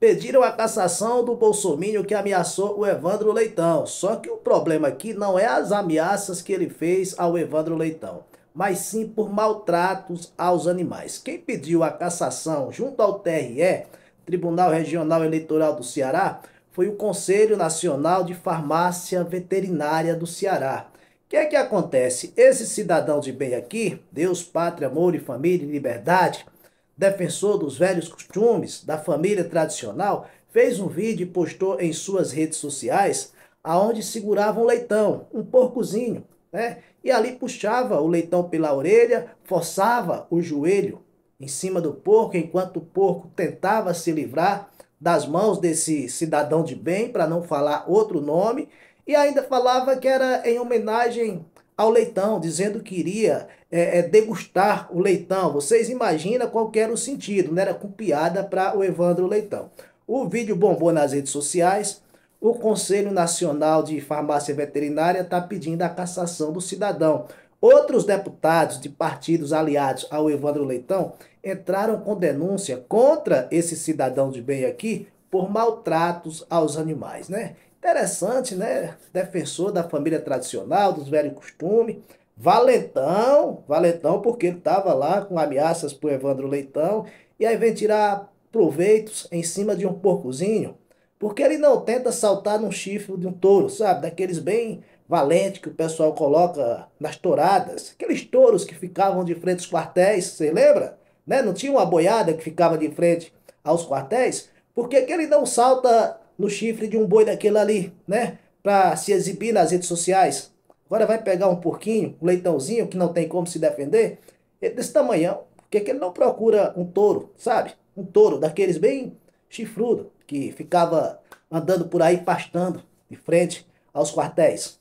pediram a cassação do Bolsonaro que ameaçou o Evandro Leitão. Só que o problema aqui não é as ameaças que ele fez ao Evandro Leitão, mas sim por maltratos aos animais. Quem pediu a cassação junto ao TRE, Tribunal Regional Eleitoral do Ceará, foi o Conselho Nacional de Farmácia Veterinária do Ceará. O que é que acontece? Esse cidadão de bem aqui, Deus, pátria, amor e família e liberdade, defensor dos velhos costumes, da família tradicional, fez um vídeo e postou em suas redes sociais aonde segurava um leitão, um porcozinho, né? E ali puxava o leitão pela orelha, forçava o joelho em cima do porco, enquanto o porco tentava se livrar das mãos desse cidadão de bem, para não falar outro nome, e ainda falava que era em homenagem ao leitão, dizendo que iria é, é, degustar o leitão. Vocês imaginam qual era o sentido, né? Era com piada para o Evandro Leitão. O vídeo bombou nas redes sociais. O Conselho Nacional de Farmácia Veterinária está pedindo a cassação do cidadão. Outros deputados de partidos aliados ao Evandro Leitão entraram com denúncia contra esse cidadão de bem aqui por maltratos aos animais, né? Interessante, né? Defensor da família tradicional, dos velhos costumes. Valentão, valentão porque ele estava lá com ameaças para Evandro Leitão. E aí vem tirar proveitos em cima de um porcozinho. Porque ele não tenta saltar num chifre de um touro, sabe? Daqueles bem valentes que o pessoal coloca nas touradas. Aqueles touros que ficavam de frente aos quartéis, você lembra? Né? Não tinha uma boiada que ficava de frente aos quartéis? Por que, que ele não salta no chifre de um boi daquele ali, né? Para se exibir nas redes sociais. Agora vai pegar um porquinho, um leitãozinho que não tem como se defender, ele é desse tamanhão, porque é que ele não procura um touro, sabe? Um touro daqueles bem chifrudo, que ficava andando por aí pastando de frente aos quartéis.